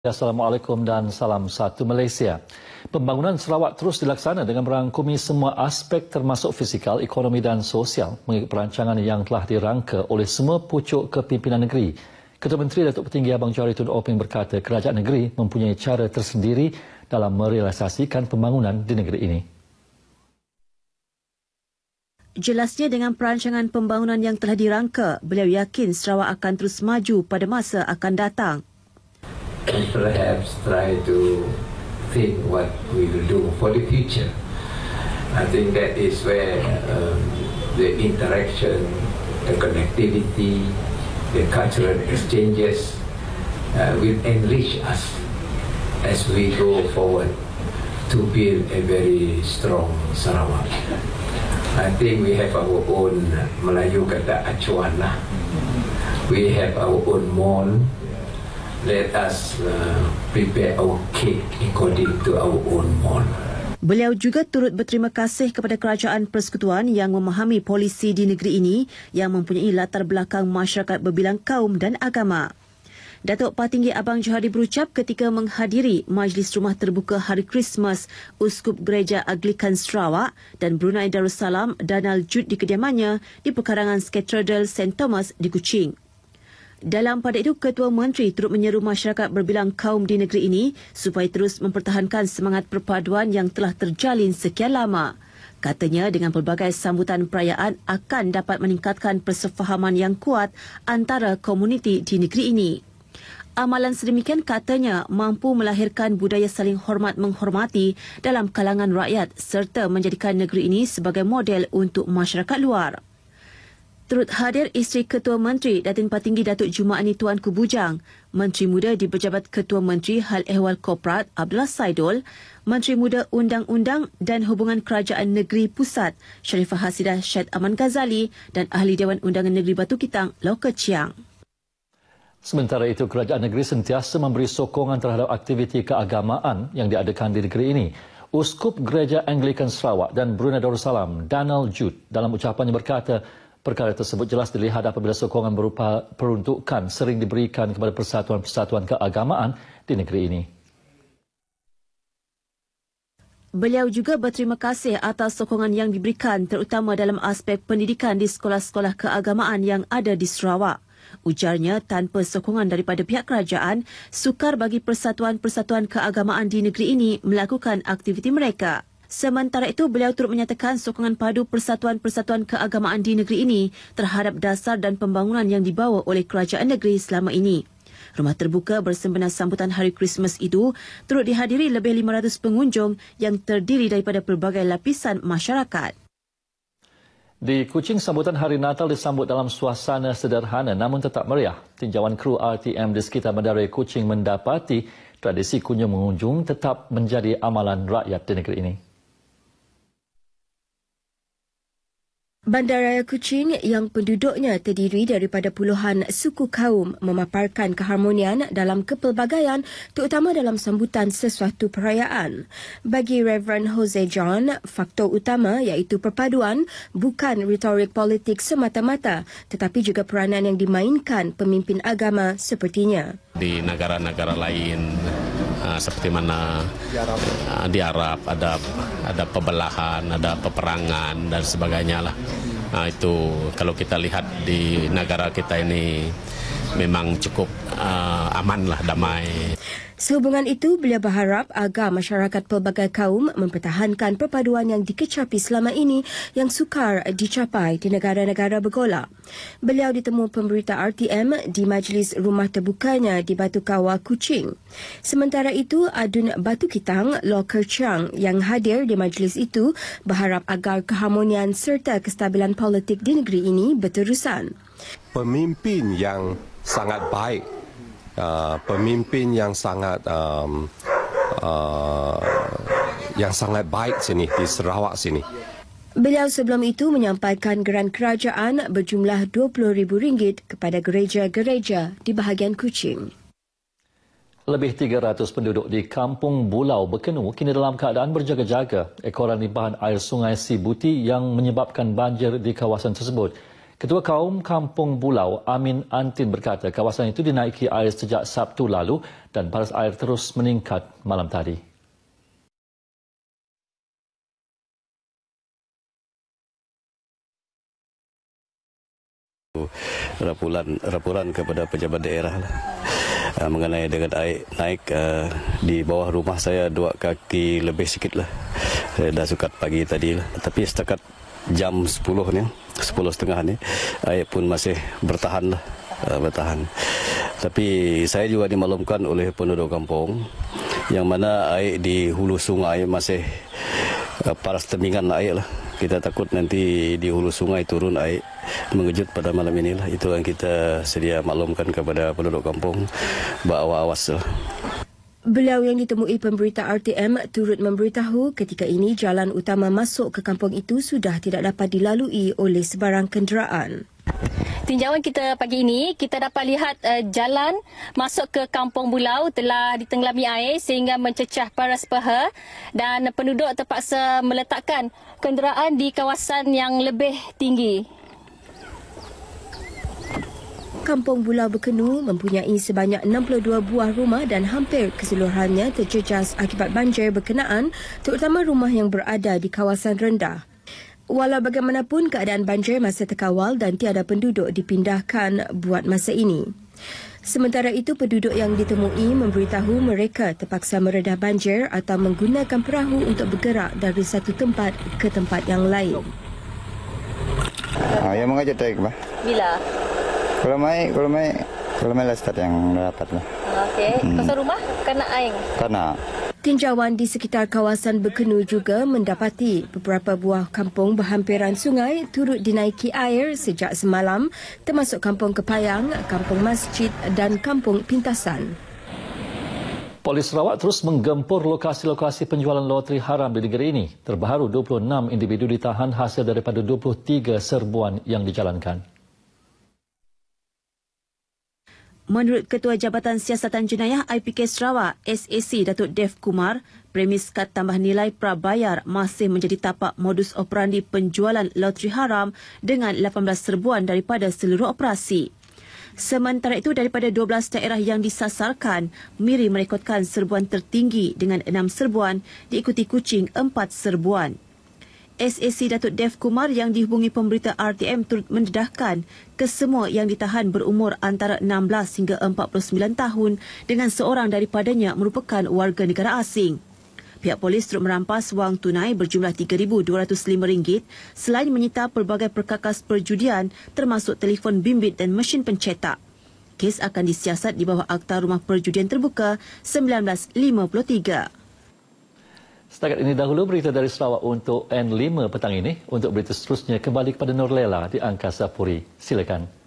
Assalamualaikum dan salam satu Malaysia. Pembangunan Sarawak terus dilaksana dengan merangkumi semua aspek termasuk fizikal, ekonomi dan sosial mengikut perancangan yang telah dirangka oleh semua pucuk kepimpinan negeri. Ketua Menteri Datuk Petinggi Abang Johari Tun Oping berkata kerajaan negeri mempunyai cara tersendiri dalam merealisasikan pembangunan di negeri ini. Jelasnya dengan perancangan pembangunan yang telah dirangka, beliau yakin Sarawak akan terus maju pada masa akan datang and perhaps try to think what we will do for the future. I think that is where um, the interaction, the connectivity, the cultural exchanges uh, will enrich us as we go forward to build a very strong Sarawak. I think we have our own Melayu kata acuan lah. We have our own mall let us uh, prepare our cake according to our own mold. Beliau juga turut berterima kasih kepada kerajaan persekutuan yang memahami polisi di negeri ini yang mempunyai latar belakang masyarakat berbilang kaum dan agama. Datuk Patinggi Abang Johari berucap ketika menghadiri Majlis Rumah Terbuka Hari Krismas Uskup Gereja Anglikan Sarawak dan Brunei Darussalam Danal Jud di kediamannya di perkarangan Cathedral St. Thomas di Kuching. Dalam pada itu, Ketua Menteri turut menyeru masyarakat berbilang kaum di negeri ini supaya terus mempertahankan semangat perpaduan yang telah terjalin sekian lama. Katanya dengan pelbagai sambutan perayaan akan dapat meningkatkan persefahaman yang kuat antara komuniti di negeri ini. Amalan sedemikian katanya mampu melahirkan budaya saling hormat menghormati dalam kalangan rakyat serta menjadikan negeri ini sebagai model untuk masyarakat luar. Turut hadir isteri Ketua Menteri Datin Patinggi Datuk Jumaani Tuan Kubujang, Menteri Muda di Pejabat Ketua Menteri Hal Ehwal Koprat Abdullah Saidul, Menteri Muda Undang-Undang dan Hubungan Kerajaan Negeri Pusat Sharifah Hasidah Syed Aman Ghazali dan Ahli Dewan Undangan Negeri Batu Kitang Loka Chiang. Sementara itu, Kerajaan Negeri sentiasa memberi sokongan terhadap aktiviti keagamaan yang diadakan di negeri ini. Uskup Gereja Anglikan Sarawak dan Brunei Darussalam, Daniel Jude, dalam ucapannya berkata, Perkara tersebut jelas dilihat apabila sokongan berupa peruntukan sering diberikan kepada persatuan-persatuan keagamaan di negeri ini. Beliau juga berterima kasih atas sokongan yang diberikan terutama dalam aspek pendidikan di sekolah-sekolah keagamaan yang ada di Sarawak. Ujarnya, tanpa sokongan daripada pihak kerajaan, sukar bagi persatuan-persatuan keagamaan di negeri ini melakukan aktiviti mereka. Sementara itu, beliau turut menyatakan sokongan padu persatuan-persatuan keagamaan di negeri ini terhadap dasar dan pembangunan yang dibawa oleh kerajaan negeri selama ini. Rumah terbuka bersempena sambutan Hari Krismas itu turut dihadiri lebih 500 pengunjung yang terdiri daripada pelbagai lapisan masyarakat. Di Kuching, sambutan Hari Natal disambut dalam suasana sederhana namun tetap meriah. Tinjauan kru RTM di sekitar Mendarai Kuching mendapati tradisi kunjung mengunjung tetap menjadi amalan rakyat di negeri ini. Bandaraya Kuching yang penduduknya terdiri daripada puluhan suku kaum memaparkan keharmonian dalam kepelbagaian terutama dalam sambutan sesuatu perayaan. Bagi Reverend Jose John, faktor utama iaitu perpaduan bukan retorik politik semata-mata tetapi juga peranan yang dimainkan pemimpin agama sepertinya. Di negara-negara lain, Ah, seperti mana di Arab, uh, di Arab ada ada pebelahan, ada peperangan dan sebagainya lah. Uh, itu kalau kita lihat di negara kita ini memang cukup uh, aman lah, damai. Sehubungan itu, beliau berharap agar masyarakat pelbagai kaum mempertahankan perpaduan yang dikecapi selama ini yang sukar dicapai di negara-negara bergolak. Beliau ditemu pemberita RTM di majlis rumah terbukanya di Batu Kawa Kuching. Sementara itu, Adun Batu Kitang, Locker Chang yang hadir di majlis itu berharap agar keharmonian serta kestabilan politik di negeri ini berterusan. Pemimpin yang sangat baik uh, pemimpin yang sangat um, uh, yang sangat baik sini di Sarawak sini. Beliau sebelum itu menyampaikan geran kerajaan berjumlah RM20,000 kepada gereja-gereja di bahagian Kuching. Lebih 300 penduduk di kampung Bulau Bekenu kini dalam keadaan berjaga-jaga ekoran limpahan air sungai Sibuti yang menyebabkan banjir di kawasan tersebut. Ketua Kaum Kampung Bulau Amin Antin berkata kawasan itu dinaiki air sejak Sabtu lalu dan paras air terus meningkat malam tadi. Rapulan, rapulan kepada pejabat daerah lah. Ah, mengenai dengan air naik ah, di bawah rumah saya dua kaki lebih sikit lah. Saya dah sukat pagi tadi lah. Tapi setakat jam 10 ni setengah ni air pun masih bertahan lah eh, bertahan tapi saya juga dimaklumkan oleh penduduk kampung yang mana air di hulu sungai masih eh, paras temingan air lah kita takut nanti di hulu sungai turun air mengejut pada malam inilah itu yang kita sedia maklumkan kepada penduduk kampung bahawa awas lah Beliau yang ditemui pemberita RTM turut memberitahu ketika ini jalan utama masuk ke kampung itu sudah tidak dapat dilalui oleh sebarang kenderaan. Tinjauan kita pagi ini, kita dapat lihat uh, jalan masuk ke kampung Bulau telah ditenggelami air sehingga mencecah paras peha dan penduduk terpaksa meletakkan kenderaan di kawasan yang lebih tinggi kampung Bulau Bekenu mempunyai sebanyak 62 buah rumah dan hampir keseluruhannya terjejas akibat banjir berkenaan terutama rumah yang berada di kawasan rendah. Walau bagaimanapun keadaan banjir masih terkawal dan tiada penduduk dipindahkan buat masa ini. Sementara itu penduduk yang ditemui memberitahu mereka terpaksa meredah banjir atau menggunakan perahu untuk bergerak dari satu tempat ke tempat yang lain. Ah, yang mengajak tadi ke? Bila? Kalau mai, kalau mai, kalau mai lah yang dapat lah. Okey, hmm. kosong rumah kena aing. Kena. Tinjauan di sekitar kawasan Bekenu juga mendapati beberapa buah kampung berhampiran sungai turut dinaiki air sejak semalam termasuk kampung Kepayang, kampung Masjid dan kampung Pintasan. Polis Sarawak terus menggempur lokasi-lokasi penjualan loteri haram di negeri ini. Terbaru 26 individu ditahan hasil daripada 23 serbuan yang dijalankan. Menurut Ketua Jabatan Siasatan Jenayah IPK Sarawak, SAC Datuk Dev Kumar, premis kad tambah nilai prabayar masih menjadi tapak modus operandi penjualan loteri haram dengan 18 serbuan daripada seluruh operasi. Sementara itu, daripada 12 daerah yang disasarkan, Miri merekodkan serbuan tertinggi dengan 6 serbuan, diikuti Kuching 4 serbuan. SAC Datuk Dev Kumar yang dihubungi pemberita RTM turut mendedahkan kesemua yang ditahan berumur antara 16 hingga 49 tahun dengan seorang daripadanya merupakan warga negara asing. Pihak polis turut merampas wang tunai berjumlah RM3,205 selain menyita pelbagai perkakas perjudian termasuk telefon bimbit dan mesin pencetak. Kes akan disiasat di bawah Akta Rumah Perjudian Terbuka 1953. Setakat ini dahulu berita dari Sarawak untuk N5 petang ini. Untuk berita seterusnya kembali kepada Nurlela di Angkasa Puri. Silakan.